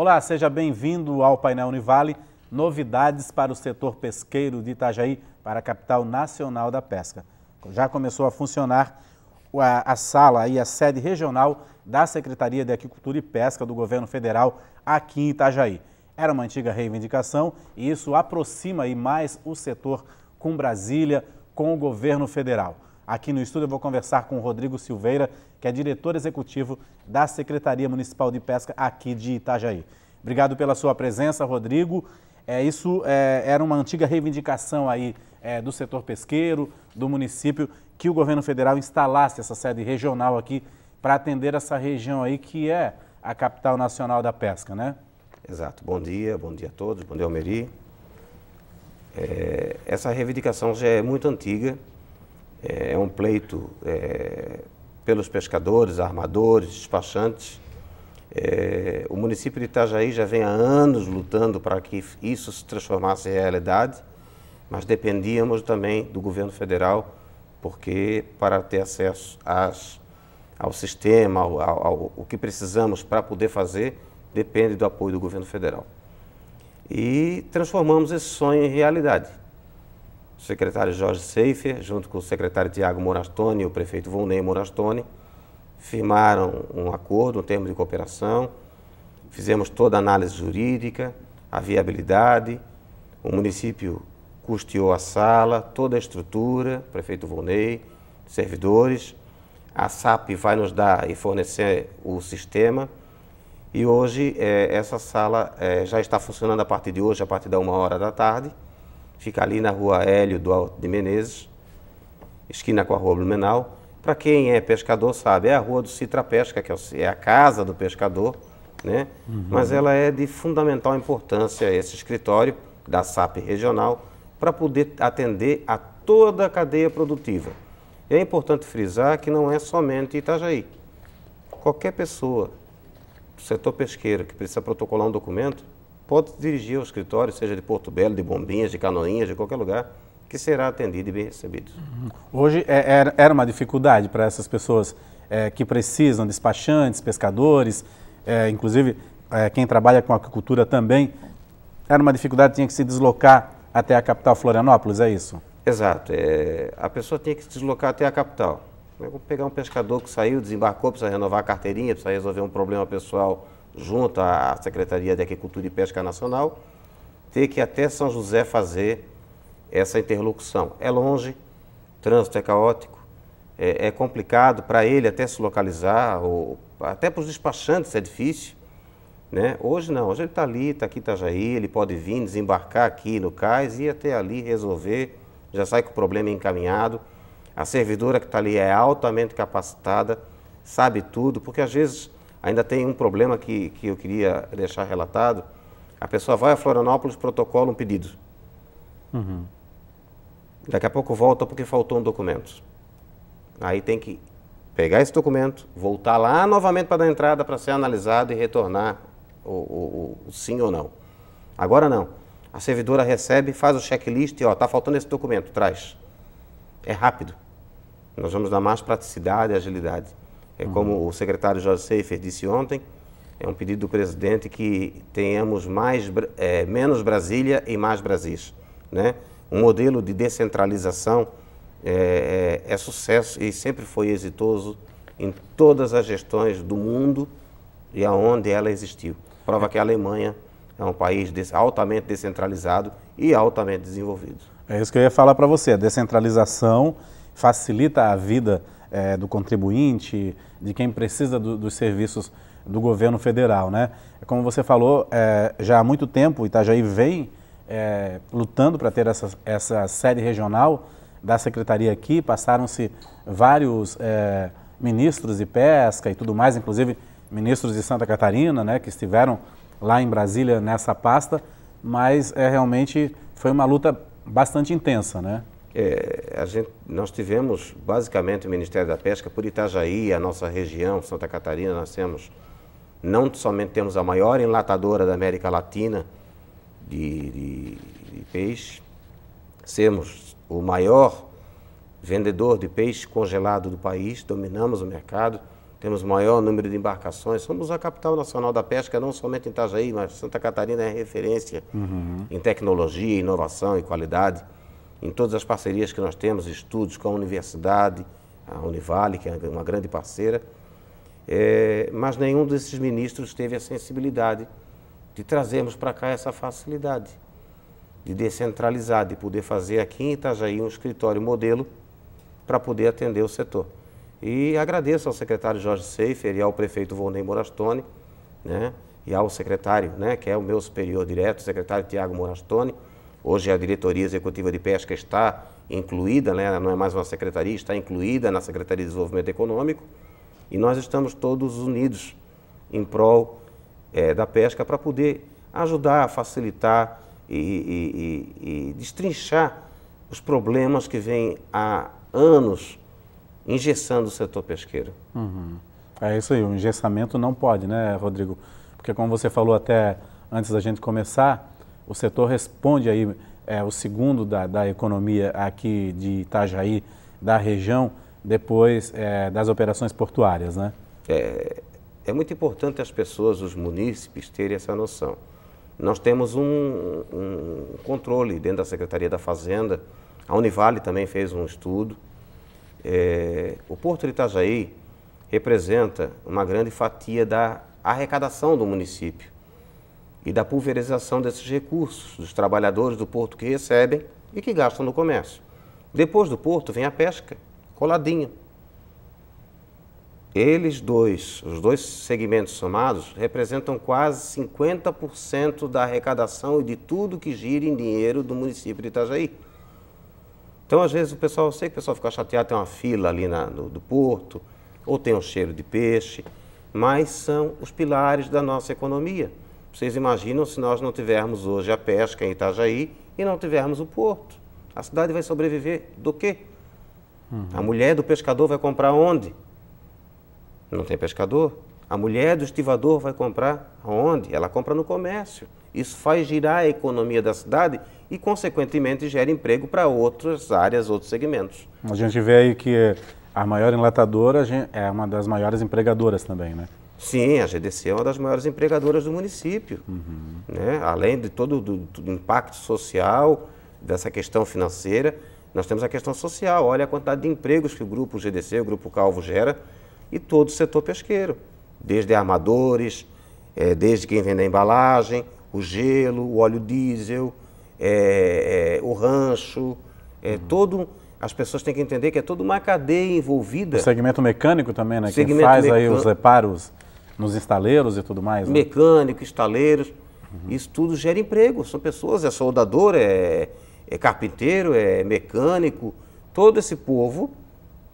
Olá, seja bem-vindo ao painel Univale. Novidades para o setor pesqueiro de Itajaí, para a capital nacional da pesca. Já começou a funcionar a, sala e a sede regional da Secretaria de Agricultura e Pesca do governo federal aqui em Itajaí. Era uma antiga reivindicação e isso aproxima aí mais o setor com Brasília, com o governo federal. Aqui no estúdio eu vou conversar com o Rodrigo Silveira, que é diretor executivo da Secretaria Municipal de Pesca aqui de Itajaí. Obrigado pela sua presença, Rodrigo. É, isso é, era uma antiga reivindicação aí é, do setor pesqueiro, do município, que o governo federal instalasse essa sede regional aqui para atender essa região aí que é a capital nacional da pesca, né? Exato. Bom dia, bom dia a todos, bom dia, Almeri. É, essa reivindicação já é muito antiga é, é, um pleito é, pelos pescadores, armadores, despachantes. É, o município de Itajaí já vem há anos lutando para que isso se transformasse em realidade, mas dependíamos também do governo federal, porque para ter acesso às, ao sistema, ao, ao, ao, que precisamos para poder fazer, depende do apoio do governo federal. E transformamos esse sonho em realidade o secretário Jorge Seifer, junto com o secretário Tiago Morastone e o prefeito Volney Morastone, firmaram um acordo, um termo de cooperação, fizemos toda a análise jurídica, a viabilidade, o município custeou a sala, toda a estrutura, prefeito Volney, servidores, a SAP vai nos dar e fornecer o sistema, e hoje eh, essa sala eh, já está funcionando a partir de hoje, a partir da uma hora da tarde, Fica ali na rua Hélio do Alto de Menezes, esquina com a rua Blumenau. Para quem é pescador sabe, é a rua do Citra Pesca, que é, é a casa do pescador, né? Uhum. Mas ela é de fundamental importância, esse escritório da SAP regional, para poder atender a toda a cadeia produtiva. E é importante frisar que não é somente Itajaí. Qualquer pessoa do setor pesqueiro que precisa protocolar um documento, pode dirigir ao escritório, seja de Porto Belo, de Bombinhas, de Canoinhas, de qualquer lugar, que será atendido e bem recebido. Uhum. Hoje é, é, era uma dificuldade para essas pessoas é, que precisam, despachantes, pescadores, é, inclusive é, quem trabalha com aquicultura também, era uma dificuldade, tinha que se deslocar até a capital Florianópolis, é isso? Exato. É, a pessoa tinha que se deslocar até a capital. Eu vou pegar um pescador que saiu, desembarcou, precisa renovar a carteirinha, precisa resolver um problema pessoal junto à Secretaria de Agricultura e Pesca Nacional, ter que até São José fazer essa interlocução. É longe, trânsito é caótico, é, é complicado para ele até se localizar, ou até para os despachantes é difícil. Né? Hoje não, hoje ele está ali, está aqui em Itajaí, ele pode vir, desembarcar aqui no cais, ir até ali, resolver, já sai com o problema encaminhado. A servidora que está ali é altamente capacitada, sabe tudo, porque às vezes Ainda tem um problema que, que eu queria deixar relatado. A pessoa vai a Florianópolis, protocola um pedido. Uhum. Daqui a pouco volta porque faltou um documento. Aí tem que pegar esse documento, voltar lá novamente para dar entrada para ser analisado e retornar o, o, o, sim ou não. Agora não. A servidora recebe, faz o checklist e ó, tá faltando esse documento, traz. É rápido. Nós vamos dar mais praticidade e agilidade. É uhum. como o secretário Jorge Seifer disse ontem, é um pedido do presidente que tenhamos mais, é, menos Brasília e mais Brasis. Né? Um modelo de descentralização é, é, é sucesso e sempre foi exitoso em todas as gestões do mundo e aonde ela existiu. Prova é. que a Alemanha é um país altamente descentralizado e altamente desenvolvido. É isso que eu ia falar para você. A descentralização facilita a vida é, do contribuinte, de quem precisa do, dos serviços do governo federal. Né? Como você falou, é, já há muito tempo Itajaí vem é, lutando para ter essa, essa sede regional da secretaria aqui. Passaram-se vários é, ministros de pesca e tudo mais, inclusive ministros de Santa Catarina, né, que estiveram lá em Brasília nessa pasta, mas é, realmente foi uma luta bastante intensa, né? É, a gente, nós tivemos basicamente o Ministério da Pesca por Itajaí, a nossa região, Santa Catarina, nós temos, não somente temos a maior enlatadora da América Latina de, de, de peixe, temos o maior vendedor de peixe congelado do país, dominamos o mercado, temos o maior número de embarcações, somos a capital nacional da pesca, não somente em Itajaí, mas Santa Catarina é referência uhum. em tecnologia, inovação e qualidade em todas as parcerias que nós temos, estudos com a universidade, a Univale, que é uma grande parceira, é, mas nenhum desses ministros teve a sensibilidade de trazermos para cá essa facilidade, de descentralizar, de poder fazer aqui em Itajaí um escritório modelo para poder atender o setor. E agradeço ao secretário Jorge Seifer e ao prefeito Volney Morastone, né, e ao secretário, né, que é o meu superior direto, o secretário Tiago Morastone, Hoje a diretoria executiva de pesca está incluída, né? não é mais uma secretaria, está incluída na Secretaria de Desenvolvimento Econômico e nós estamos todos unidos em prol é, da pesca para poder ajudar, facilitar e, e, e, e, destrinchar os problemas que vêm há anos engessando o setor pesqueiro. Uhum. É isso aí, o engessamento não pode, né, Rodrigo? Porque como você falou até antes da gente começar, o setor responde aí, é o segundo da, da economia aqui de Itajaí, da região, depois é, das operações portuárias, né? É, é muito importante as pessoas, os munícipes, terem essa noção. Nós temos um, um controle dentro da Secretaria da Fazenda, a Univale também fez um estudo. É, o Porto de Itajaí representa uma grande fatia da arrecadação do município e da pulverização desses recursos dos trabalhadores do porto que recebem e que gastam no comércio. Depois do porto vem a pesca, coladinha. Eles dois, os dois segmentos somados, representam quase 50% da arrecadação e de tudo que gira em dinheiro do município de Itajaí. Então, às vezes, o pessoal, eu sei que o pessoal fica chateado, tem uma fila ali na, no, do porto, ou tem um cheiro de peixe, mas são os pilares da nossa economia. Vocês imaginam se nós não tivermos hoje a pesca em Itajaí e não tivermos o porto? A cidade vai sobreviver do quê? Uhum. A mulher do pescador vai comprar onde? Não tem pescador. A mulher do estivador vai comprar onde? Ela compra no comércio. Isso faz girar a economia da cidade e, consequentemente, gera emprego para outras áreas, outros segmentos. A gente vê aí que a maior enlatadora é uma das maiores empregadoras também, né? Sim, a GDC é uma das maiores empregadoras do município. Uhum. Né? Além de todo o impacto social, dessa questão financeira, nós temos a questão social. Olha a quantidade de empregos que o grupo GDC, o grupo Calvo gera, e todo o setor pesqueiro, desde armadores, é, desde quem vende a embalagem, o gelo, o óleo diesel, é, é, o rancho, é uhum. todo as pessoas têm que entender que é toda uma cadeia envolvida. O segmento mecânico também, né? Segmento Quem faz aí os reparos nos estaleiros e tudo mais? Né? Mecânico, estaleiros. Uhum. Isso tudo gera emprego. São pessoas, é soldador, é, é carpinteiro, é mecânico. Todo esse povo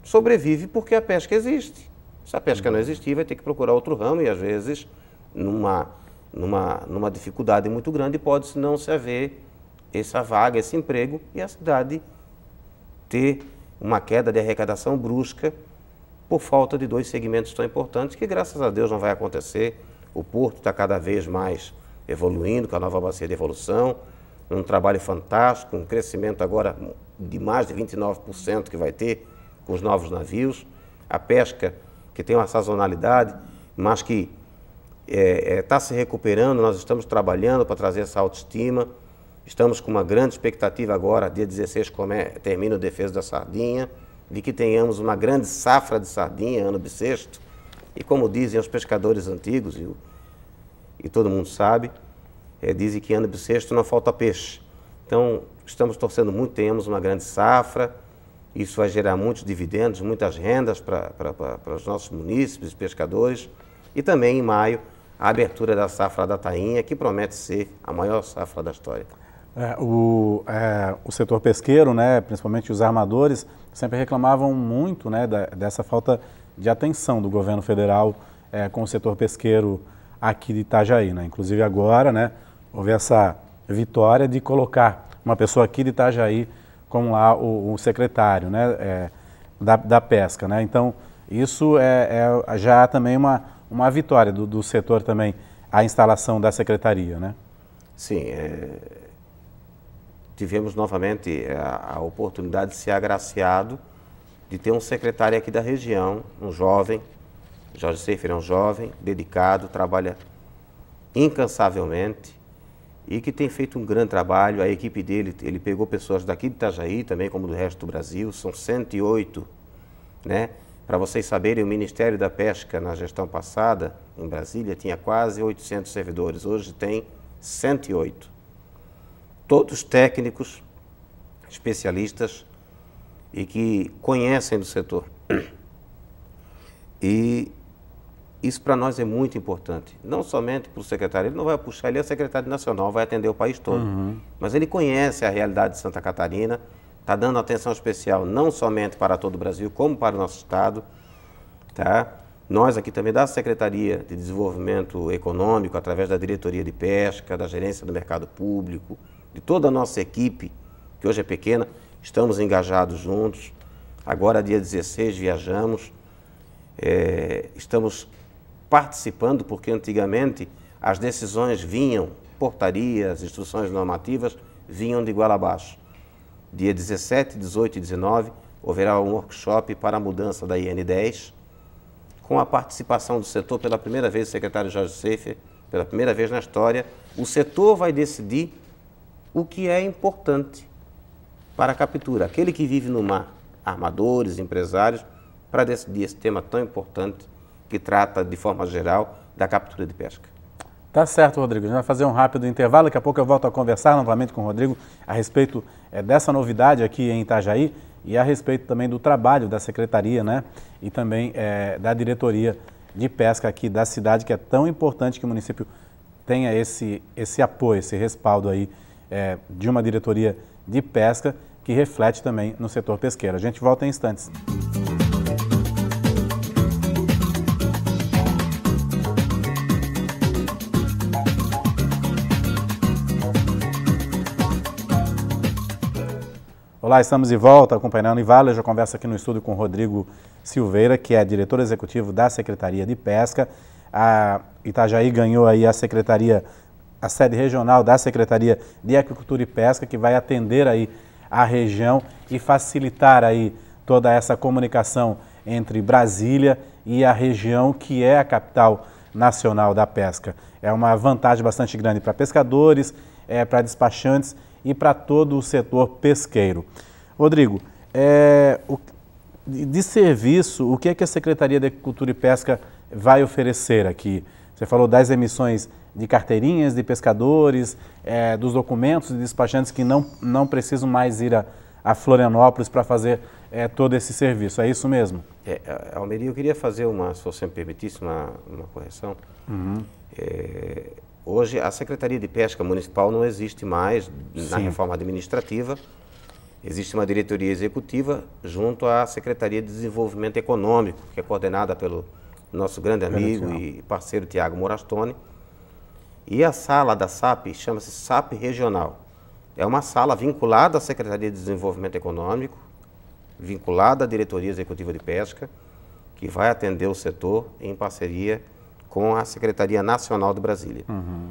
sobrevive porque a pesca existe. Se a pesca uhum. não existir, vai ter que procurar outro ramo e às vezes numa, numa, numa dificuldade muito grande pode-se não se haver essa vaga, esse emprego e a cidade ter uma queda de arrecadação brusca por falta de dois segmentos tão importantes que, graças a Deus, não vai acontecer. O Porto está cada vez mais evoluindo com a nova bacia de evolução, um trabalho fantástico, um crescimento agora de mais de 29% que vai ter com os novos navios. A pesca, que tem uma sazonalidade, mas que está é, é, tá se recuperando, nós estamos trabalhando para trazer essa autoestima. Estamos com uma grande expectativa agora, dia 16 come, termina o Defesa da Sardinha de que tenhamos uma grande safra de sardinha ano bissexto, e como dizem os pescadores antigos, e, e todo mundo sabe, é, dizem que ano bissexto não falta peixe. Então, estamos torcendo muito, tenhamos uma grande safra, isso vai gerar muitos dividendos, muitas rendas para os nossos munícipes e pescadores. E também em maio, a abertura da safra da Tainha, que promete ser a maior safra da história. É, o, é, o setor pesqueiro, né, principalmente os armadores, sempre reclamavam muito né, da, dessa falta de atenção do governo federal é, com o setor pesqueiro aqui de Itajaí. Né? Inclusive agora né, houve essa vitória de colocar uma pessoa aqui de Itajaí como lá o, o secretário né, é, da, da pesca. Né? Então isso é, é já também uma, uma vitória do, do setor também, a instalação da secretaria. Né? Sim, é, tivemos novamente eh, a, a oportunidade de ser agraciado de ter um secretário aqui da região, um jovem, Jorge Seifer é um jovem, dedicado, trabalha incansavelmente e que tem feito um grande trabalho. A equipe dele, ele pegou pessoas daqui de Itajaí também, como do resto do Brasil, são 108, né? Para vocês saberem, o Ministério da Pesca na gestão passada, em Brasília, tinha quase 800 servidores, hoje tem 108 todos técnicos, especialistas e que conhecem do setor. E isso para nós é muito importante, não somente para o secretário, ele não vai puxar, ele é secretário nacional, vai atender o país todo, uhum. mas ele conhece a realidade de Santa Catarina, está dando atenção especial não somente para todo o Brasil, como para o nosso estado, tá? Nós aqui também da Secretaria de Desenvolvimento Econômico, através da Diretoria de Pesca, da Gerência do Mercado Público, de toda a nossa equipe, que hoje é pequena, estamos engajados juntos. Agora, dia 16, viajamos, é, estamos participando, porque antigamente as decisões vinham, portarias, instruções normativas, vinham de igual abaixo. Dia 17, 18 e 19 haverá um workshop para a mudança da IN10, com a participação do setor pela primeira vez, o secretário Jorge Seifer, pela primeira vez na história. O setor vai decidir o que é importante para a captura. Aquele que vive no mar, armadores, empresários, para decidir esse tema tão importante que trata, de forma geral, da captura de pesca. Tá certo, Rodrigo. A gente vai fazer um rápido intervalo. Daqui a pouco eu volto a conversar novamente com o Rodrigo a respeito é, dessa novidade aqui em Itajaí e a respeito também do trabalho da secretaria né, e também é, da diretoria de pesca aqui da cidade, que é tão importante que o município tenha esse, esse apoio, esse respaldo aí é, de uma diretoria de pesca que reflete também no setor pesqueiro. A gente volta em instantes. Olá, estamos de volta acompanhando Ivale. Eu já converso aqui no estúdio com Rodrigo Silveira, que é diretor executivo da Secretaria de Pesca. A Itajaí ganhou aí a Secretaria a sede regional da Secretaria de Agricultura e Pesca, que vai atender aí a região e facilitar aí toda essa comunicação entre Brasília e a região que é a capital nacional da pesca. É uma vantagem bastante grande para pescadores, é, para despachantes e para todo o setor pesqueiro. Rodrigo, é, o, de serviço, o que é que a Secretaria de Agricultura e Pesca vai oferecer aqui? Você falou das emissões de carteirinhas de pescadores, é, dos documentos de despachantes que não, não precisam mais ir a, a Florianópolis para fazer é, todo esse serviço. É isso mesmo? É, é, Almeria, eu queria fazer uma, se você me permitisse, uma, uma correção. Uhum. É, hoje, a Secretaria de Pesca Municipal não existe mais Sim. na reforma administrativa. Existe uma diretoria executiva junto à Secretaria de Desenvolvimento Econômico, que é coordenada pelo nosso grande amigo e parceiro Tiago Morastone. E a sala da SAP chama-se SAP Regional. É uma sala vinculada à Secretaria de Desenvolvimento Econômico, vinculada à Diretoria Executiva de Pesca, que vai atender o setor em parceria com a Secretaria Nacional de Brasília. Uhum.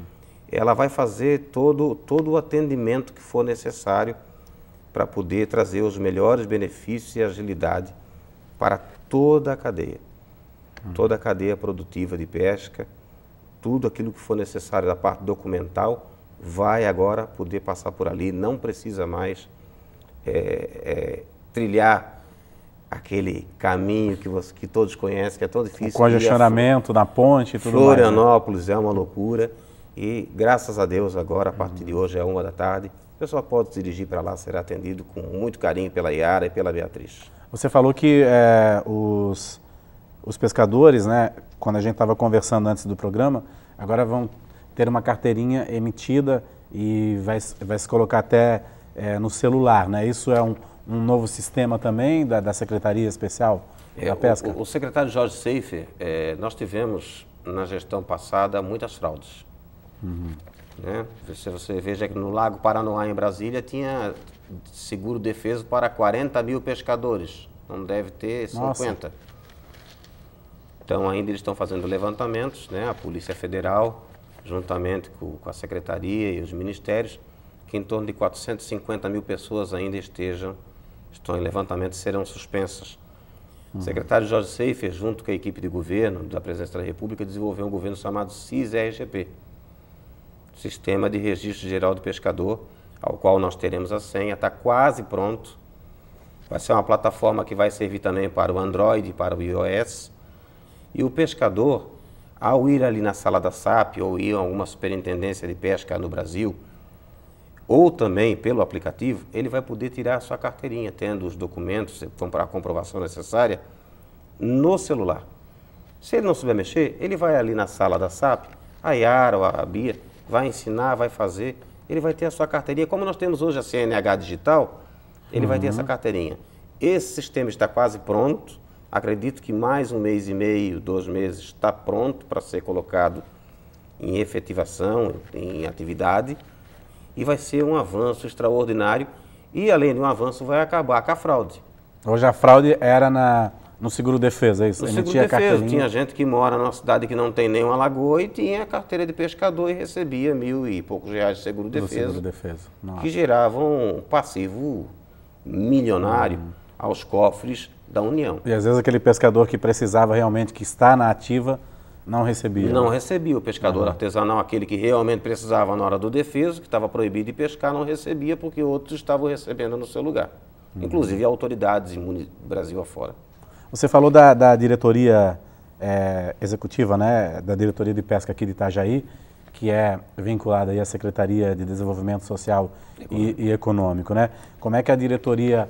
Ela vai fazer todo, todo o atendimento que for necessário para poder trazer os melhores benefícios e agilidade para toda a cadeia toda a cadeia produtiva de pesca, tudo aquilo que for necessário da parte documental vai agora poder passar por ali, não precisa mais é, é, trilhar aquele caminho que, você, que todos conhecem, que é tão difícil. O congestionamento na ponte e tudo Florianópolis mais, né? é uma loucura e graças a Deus agora, a partir uhum. de hoje é uma da tarde, o pessoal pode se dirigir para lá, será atendido com muito carinho pela Iara e pela Beatriz. Você falou que é, os os pescadores, né, quando a gente estava conversando antes do programa, agora vão ter uma carteirinha emitida e vai, vai se colocar até é, no celular, né? Isso é um, um novo sistema também da, da Secretaria Especial é, da Pesca? O, o secretário Jorge Seifer, é, nós tivemos na gestão passada muitas fraudes. Uhum. Né? Se você veja que no Lago Paranoá, em Brasília, tinha seguro defeso para 40 mil pescadores. Não deve ter 50. Nossa. Então, ainda eles estão fazendo levantamentos, né? a Polícia Federal, juntamente com, com a Secretaria e os Ministérios, que em torno de 450 mil pessoas ainda estejam, estão em levantamento serão suspensas. Uhum. O secretário Jorge Seifer, junto com a equipe de governo da Presidência da República, desenvolveu um governo chamado CIS-RGP, Sistema de Registro Geral do Pescador, ao qual nós teremos a senha, está quase pronto. Vai ser uma plataforma que vai servir também para o Android e para o iOS. E o pescador, ao ir ali na sala da SAP ou ir a alguma superintendência de pesca no Brasil, ou também pelo aplicativo, ele vai poder tirar a sua carteirinha, tendo os documentos, comprar a comprovação necessária, no celular. Se ele não souber mexer, ele vai ali na sala da SAP, a Yara ou a Bia, vai ensinar, vai fazer, ele vai ter a sua carteirinha. Como nós temos hoje a CNH digital, ele uhum. vai ter uhum. essa carteirinha. Esse sistema está quase pronto, Acredito que mais um mês e meio, dois meses, está pronto para ser colocado em efetivação, em atividade, e vai ser um avanço extraordinário. E além de um avanço, vai acabar com a fraude. Hoje a fraude era na, no seguro defesa, é isso? No seguro defesa, tinha gente que mora numa cidade que não tem nenhuma lagoa e tinha carteira de pescador e recebia mil e poucos reais de seguro defesa. Seguro defesa. Que geravam um passivo milionário hum. aos cofres da União. E às vezes aquele pescador que precisava realmente, que está na ativa, não recebia. Não né? recebia o pescador uhum. artesanal, aquele que realmente precisava na hora do defeso, que estava proibido de pescar, não recebia porque outros estavam recebendo no seu lugar. Uhum. Inclusive autoridades em Brasil afora. Você falou da, da diretoria é, executiva, né, da diretoria de pesca aqui de Itajaí, que é vinculada aí à Secretaria de Desenvolvimento Social e, e Econômico, né? Como é que a diretoria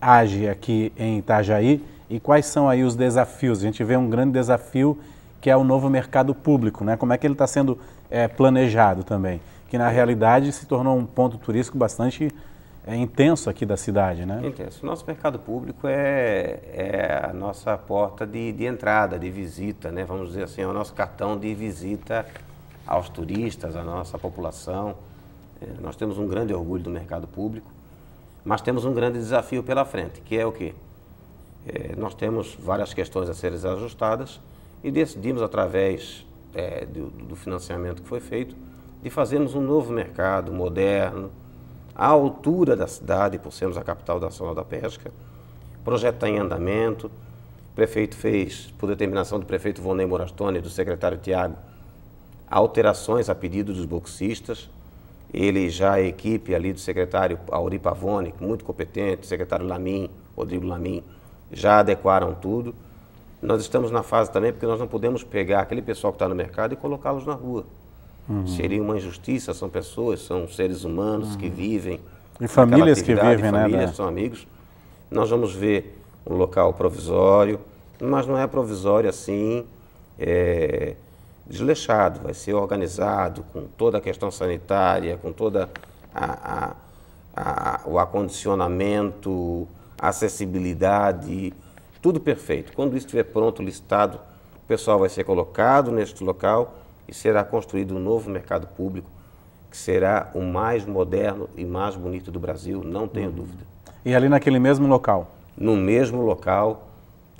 age aqui em Itajaí e quais são aí os desafios? A gente vê um grande desafio que é o novo mercado público, né? Como é que ele está sendo é, planejado também? Que na realidade se tornou um ponto turístico bastante é, intenso aqui da cidade, né? Intenso. Nosso mercado público é, é a nossa porta de, de, entrada, de visita, né? Vamos dizer assim, é o nosso cartão de visita aos turistas, à nossa população. É, nós temos um grande orgulho do mercado público. Mas temos um grande desafio pela frente, que é o quê? É, nós temos várias questões a serem ajustadas e decidimos, através é, do, do financiamento que foi feito, de fazermos um novo mercado moderno, à altura da cidade, por sermos a capital nacional da pesca. O projeto está em andamento. O prefeito fez, por determinação do prefeito Vonei Morastone e do secretário Tiago, alterações a pedido dos boxistas ele já, a equipe ali do secretário Auri Pavone, muito competente, secretário Lamin, Rodrigo Lamin, já adequaram tudo. Nós estamos na fase também porque nós não podemos pegar aquele pessoal que está no mercado e colocá-los na rua. Uhum. Seria uma injustiça, são pessoas, são seres humanos uhum. que vivem. E famílias que vivem, famílias, né? Famílias, são amigos. Nós vamos ver um local provisório, mas não é provisório assim. É desleixado, vai ser organizado com toda a questão sanitária, com toda a, a, a, o acondicionamento, acessibilidade, tudo perfeito. Quando isso estiver pronto, listado, o pessoal vai ser colocado neste local e será construído um novo mercado público que será o mais moderno e mais bonito do Brasil, não tenho hum. dúvida. E ali naquele mesmo local? No mesmo local,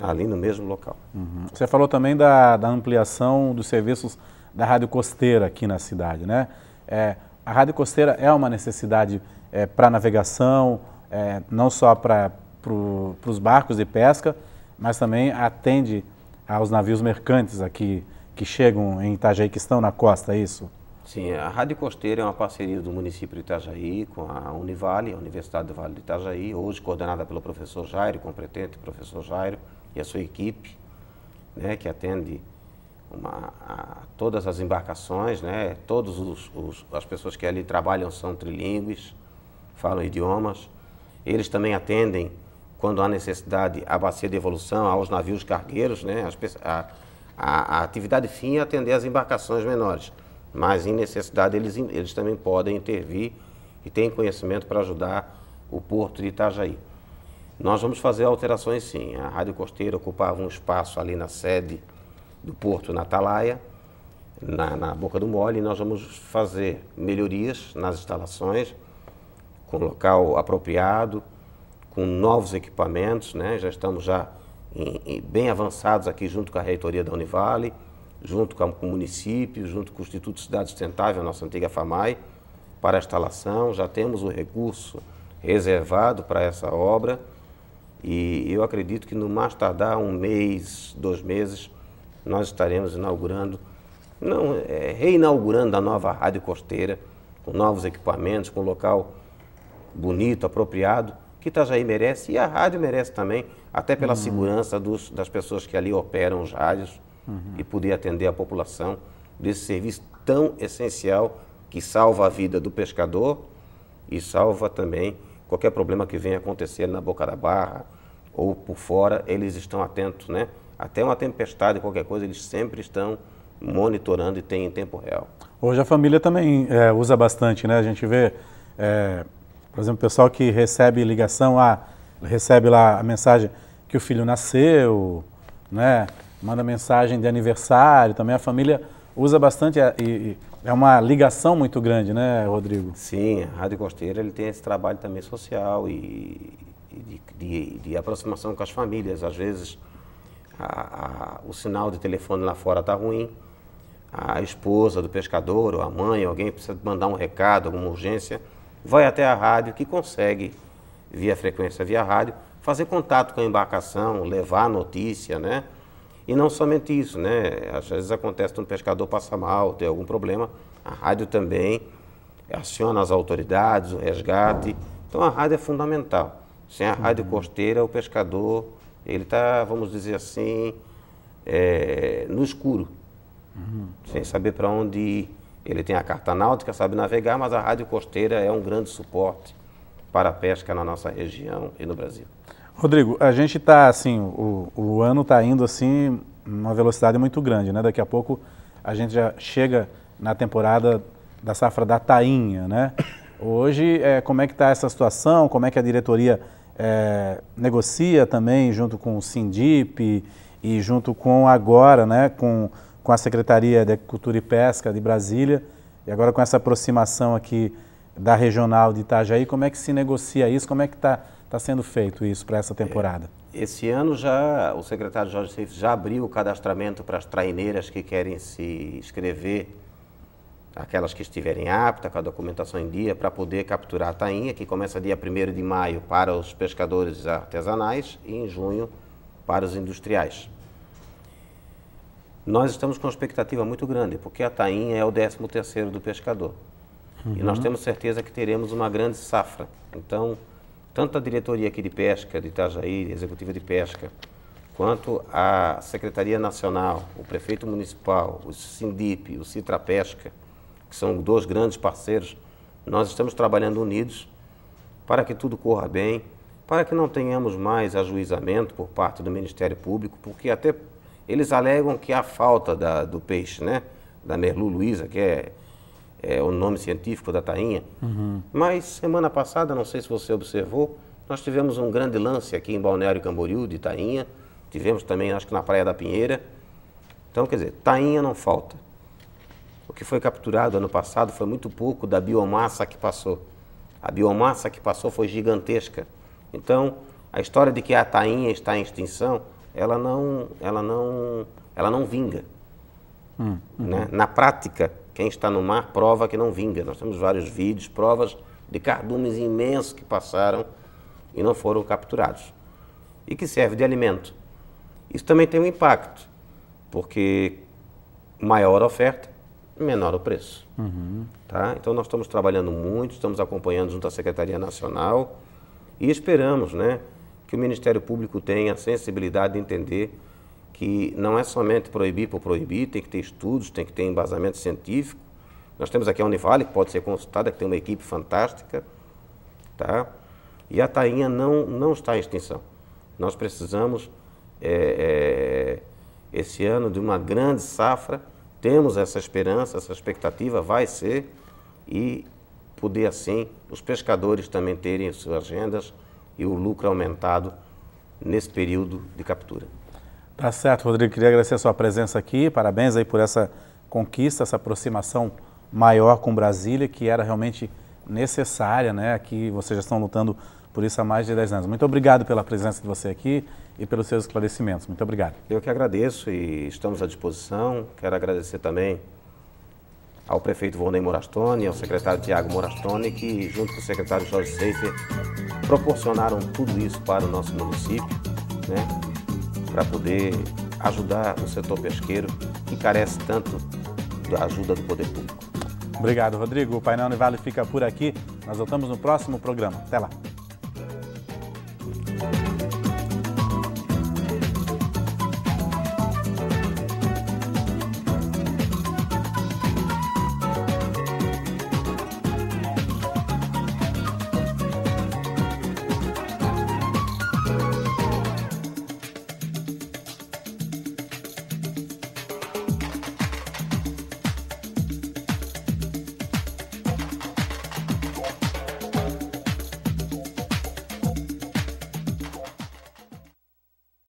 ali no mesmo local. Uhum. Você falou também da, da, ampliação dos serviços da Rádio Costeira aqui na cidade, né? É, a Rádio Costeira é uma necessidade é, para navegação, é, não só para pro, os barcos de pesca, mas também atende aos navios mercantes aqui que chegam em Itajaí, que estão na costa, é isso? Sim, a Rádio Costeira é uma parceria do município de Itajaí com a Univale, a Universidade do Vale de Itajaí, hoje coordenada pelo professor Jairo, competente professor Jairo, e a sua equipe, né, que atende uma, a, todas as embarcações, né, todas as pessoas que ali trabalham são trilingües, falam idiomas. Eles também atendem, quando há necessidade, a bacia de evolução, aos navios cargueiros. Né, as, a, a, a, atividade fim é atender as embarcações menores, mas em necessidade eles, eles também podem intervir e têm conhecimento para ajudar o porto de Itajaí. Nós vamos fazer alterações sim. A Rádio Costeira ocupava um espaço ali na sede do Porto, na Atalaia, na, na Boca do Mole, e nós vamos fazer melhorias nas instalações, com local apropriado, com novos equipamentos, né? já estamos já em, em, bem avançados aqui junto com a reitoria da Univale, junto com, com o município, junto com o Instituto Cidade Sustentável, a nossa antiga FAMAI, para a instalação, já temos o recurso reservado para essa obra e eu acredito que no mais tardar um mês, dois meses, nós estaremos inaugurando, não, é, reinaugurando a nova Rádio Costeira, com novos equipamentos, com um local bonito, apropriado, que Itajaí merece e a rádio merece também, até pela uhum. segurança dos, das pessoas que ali operam os rádios uhum. e poder atender a população desse serviço tão essencial que salva a vida do pescador e salva também qualquer problema que venha acontecer na boca da barra ou por fora, eles estão atentos, né? Até uma tempestade, qualquer coisa, eles sempre estão monitorando e têm em tempo real. Hoje a família também é, usa bastante, né? A gente vê, é, por exemplo, o pessoal que recebe ligação, ah, recebe lá a mensagem que o filho nasceu, né? Manda mensagem de aniversário também. A família usa bastante é, e, e é uma ligação muito grande, né, Rodrigo? Sim, a Rádio Costeira ele tem esse trabalho também social e, e de, de, de, aproximação com as famílias. Às vezes a, a, o sinal de telefone lá fora está ruim, a esposa do pescador, ou a mãe, alguém precisa mandar um recado, alguma urgência, vai até a rádio que consegue, via frequência, via rádio, fazer contato com a embarcação, levar a notícia, né? E não somente isso, né? Às vezes acontece que um pescador passa mal, tem algum problema, a rádio também aciona as autoridades, o resgate. Então a rádio é fundamental. Sem a rádio uhum. costeira, o pescador, ele está, vamos dizer assim, é, no escuro, uhum. sem saber para onde ir. Ele tem a carta náutica, sabe navegar, mas a rádio costeira é um grande suporte para a pesca na nossa região e no Brasil. Rodrigo, a gente está assim, o, o ano está indo assim numa velocidade muito grande, né? Daqui a pouco a gente já chega na temporada da safra da tainha, né? Hoje, é, como é que está essa situação? Como é que a diretoria é, negocia também junto com o Sindip e junto com agora, né? Com, com a Secretaria de Agricultura e Pesca de Brasília e agora com essa aproximação aqui da regional de Itajaí, como é que se negocia isso? Como é que está está sendo feito isso para essa temporada? É, esse ano já o secretário Jorge Seif já abriu o cadastramento para as traineiras que querem se inscrever, aquelas que estiverem aptas, com a documentação em dia, para poder capturar a tainha, que começa dia 1 de maio para os pescadores artesanais e em junho para os industriais. Nós estamos com uma expectativa muito grande, porque a tainha é o 13 terceiro do pescador. Uhum. E nós uhum. temos certeza que teremos uma grande safra. Então, tanto a diretoria aqui de pesca de Itajaí, executiva de pesca, quanto a Secretaria Nacional, o prefeito municipal, o Sindip, o Citra Pesca, que são dois grandes parceiros, nós estamos trabalhando unidos para que tudo corra bem, para que não tenhamos mais ajuizamento por parte do Ministério Público, porque até eles alegam que há falta da, do peixe, né? da Merlu Luiza, que é é, o nome científico da tainha. Uhum. Mas semana passada, não sei se você observou, nós tivemos um grande lance aqui em Balneário Camboriú de tainha. Tivemos também, acho que na Praia da Pinheira. Então, quer dizer, tainha não falta. O que foi capturado ano passado foi muito pouco da biomassa que passou. A biomassa que passou foi gigantesca. Então, a história de que a tainha está em extinção, ela não, ela não, ela não vinga. Hum, hum. Né? Na prática, quem está no mar prova que não vinga. Nós temos vários vídeos, provas de cardumes imensos que passaram e não foram capturados. E que serve de alimento. Isso também tem um impacto, porque maior a oferta, menor o preço. Uhum. Tá? Então nós estamos trabalhando muito, estamos acompanhando junto à Secretaria Nacional e esperamos né, que o Ministério Público tenha a sensibilidade de entender que não é somente proibir por proibir, tem que ter estudos, tem que ter embasamento científico. Nós temos aqui a Univale, que pode ser consultada, que tem uma equipe fantástica, tá? E a tainha não, não está em extinção. Nós precisamos, é, é, esse ano, de uma grande safra, temos essa esperança, essa expectativa, vai ser, e poder assim os pescadores também terem suas agendas e o lucro aumentado nesse período de captura. Tá certo, Rodrigo. Queria agradecer a sua presença aqui. Parabéns aí por essa conquista, essa aproximação maior com Brasília, que era realmente necessária, né? Aqui vocês já estão lutando por isso há mais de 10 anos. Muito obrigado pela presença de você aqui e pelos seus esclarecimentos. Muito obrigado. Eu que agradeço e estamos à disposição. Quero agradecer também ao prefeito Volney Morastone, ao secretário Tiago Morastone, que junto com o secretário Jorge Seifer proporcionaram tudo isso para o nosso município, né? para poder ajudar o setor pesqueiro que carece tanto da ajuda do poder público. Obrigado, Rodrigo. O Painel Univale fica por aqui. Nós voltamos no próximo programa. Até lá.